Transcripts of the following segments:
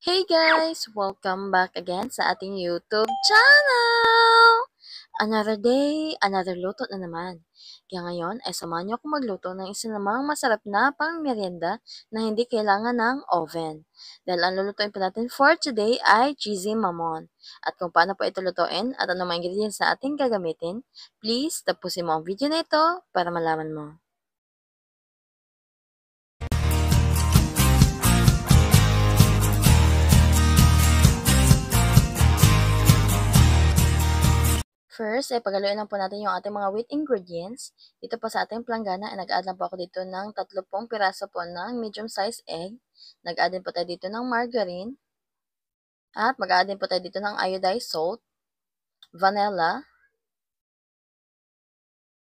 Hey guys! Welcome back again sa ating YouTube channel! Another day, another luto na naman. Kaya ngayon ay eh, samahan niyo akong magluto ng isa namang masarap na pang merienda na hindi kailangan ng oven. Dahil ang lulutuin pa natin for today ay cheesy mamon. At kung paano po ito lutuin at ano mga ingredients na ating gagamitin, please tapusin mo ang video na ito para malaman mo. First, ay pagaluin lang po natin yung ating mga wheat ingredients. Dito po sa ating planggana, ay nag-add lang po ako dito ng 30 piraso po ng medium size egg. Nag-add din po tayo dito ng margarine. At mag-add din po tayo dito ng iodized salt, vanilla,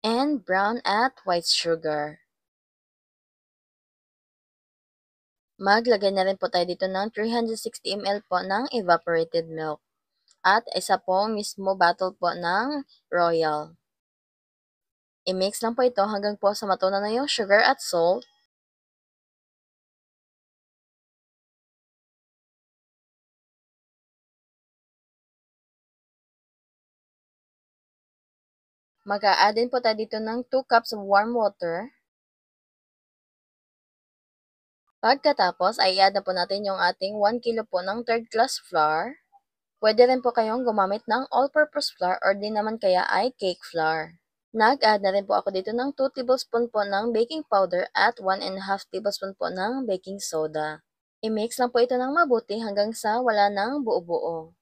and brown at white sugar. Maglagay na rin po tayo dito ng 360 ml po ng evaporated milk at isa po mismo battle po ng Royal. I-mix lang po ito hanggang po sa matunan na yung sugar at salt. Mag-a-add din po tayo dito ng 2 cups of warm water. Pagkatapos, ay i-add na po natin yung ating 1 kilo po ng third class flour. Pwede rin po kayong gumamit ng all-purpose flour or din naman kaya ay cake flour. Nag-add na rin po ako dito ng 2 tablespoon po ng baking powder at 1 and a half tablespoon po ng baking soda. I-mix lang po ito ng mabuti hanggang sa wala ng buo-buo.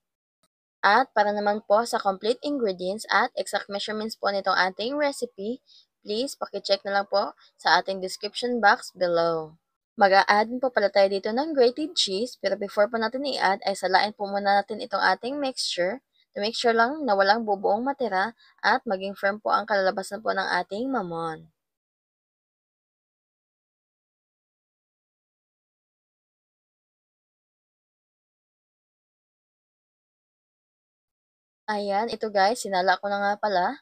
At para naman po sa complete ingredients at exact measurements po nitong ating recipe, please pakicheck na lang po sa ating description box below. Mag-a-add po pala tayo dito ng grated cheese, pero before po natin i-add, ay salain po muna natin itong ating mixture to make sure lang na walang bubuong matira at maging firm po ang kalalabasan po ng ating mamon. Ayan, ito guys, sinala ko na nga pala.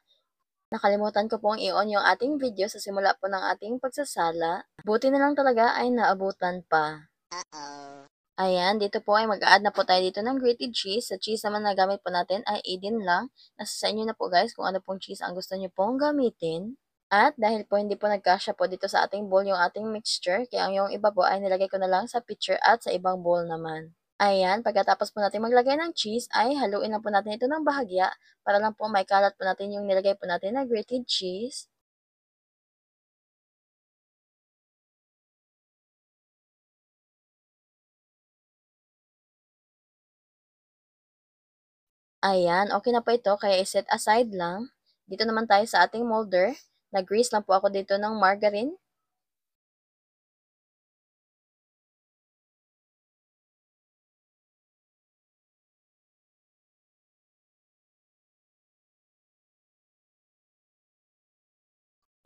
Nakalimutan ko pong i-on yung ating video sa simula po ng ating pagsasala. Buti na lang talaga ay naabutan pa. Uh-oh. Ayan, dito po ay mag-add na po tayo dito ng grated cheese. Sa cheese naman na gamit po natin ay Eden lang. Nasa sa inyo na po guys kung ano pong cheese ang gusto nyo pong gamitin. At dahil po hindi po nagkasya po dito sa ating bowl yung ating mixture, kaya yung iba po ay nilagay ko na lang sa pitcher at sa ibang bowl naman. Ayan, pagkatapos po natin maglagay ng cheese, ay haluin lang po natin ito ng bahagya para lang po may kalat po natin yung nilagay po natin na grated cheese. Ayan, okay na po ito, kaya iset aside lang. Dito naman tayo sa ating molder. Nag-grease lang po ako dito ng margarine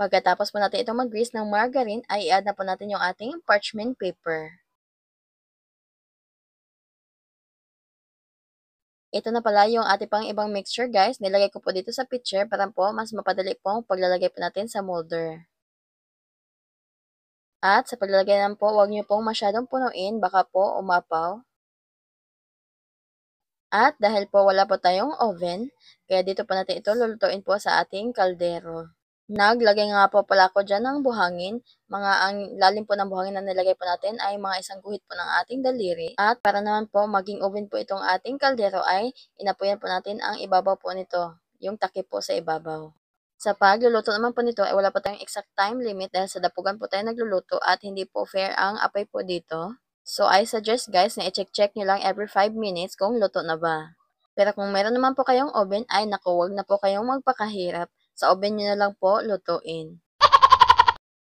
Pagkatapos po natin itong mag-grease ng margarine, ay i-add na po natin yung ating parchment paper. Ito na pala yung ating pang ibang mixture guys. Nilagay ko po dito sa pitcher para po mas mapadali pong paglalagay po natin sa molder. At sa paglalagay naman po, huwag nyo pong masyadong punuin, baka po umapaw. At dahil po wala po tayong oven, kaya dito po natin ito lulutuin po sa ating kaldero. Naglagay nga po pala ako dyan ng buhangin. Mga ang lalim po ng buhangin na nilagay po natin ay mga isang guhit po ng ating daliri. At para naman po maging oven po itong ating kaldero ay inapuyan po natin ang ibabaw po nito. Yung takip po sa ibabaw. Sa pagluluto naman po nito ay wala pa tayong exact time limit dahil sa dapugan po tayo nagluluto at hindi po fair ang apoy po dito. So I suggest guys na i-check-check nyo lang every 5 minutes kung luto na ba. Pero kung meron naman po kayong oven ay naku, wag na po kayong magpakahirap sa oven nyo na lang po lutuin.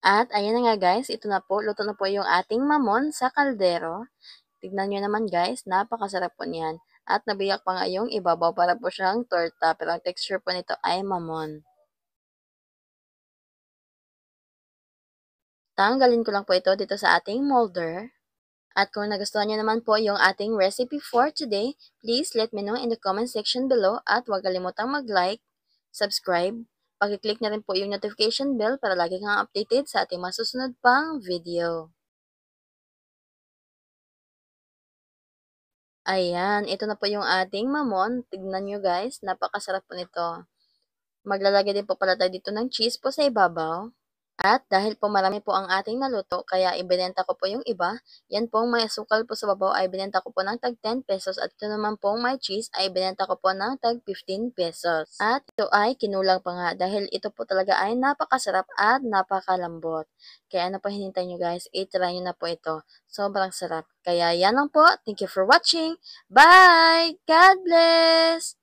At ayan na nga guys, ito na po, luto na po yung ating mamon sa kaldero. Tignan nyo naman guys, napakasarap po niyan. At nabiyak pa nga yung ibabaw para po siyang torta, pero ang texture po nito ay mamon. Tanggalin ko lang po ito dito sa ating molder. At kung nagustuhan nyo naman po yung ating recipe for today, please let me know in the comment section below at huwag kalimutang mag-like, subscribe. Pakiclick na rin po yung notification bell para lagi kang updated sa ating masusunod pang video. Ayan, ito na po yung ating mamon. Tignan nyo guys, napakasarap po nito. Maglalagay din po pala tayo dito ng cheese po sa ibabaw. At dahil po marami po ang ating naluto, kaya ibinenta ko po yung iba. Yan pong may asukal po sa babaw ay binenta ko po ng tag 10 pesos at ito naman pong may cheese ay binenta ko po ng tag 15 pesos. At ito ay kinulang pa nga dahil ito po talaga ay napakasarap at napakalambot. Kaya ano pa hinintay nyo guys, itry nyo na po ito. Sobrang sarap. Kaya yan lang po. Thank you for watching. Bye! God bless!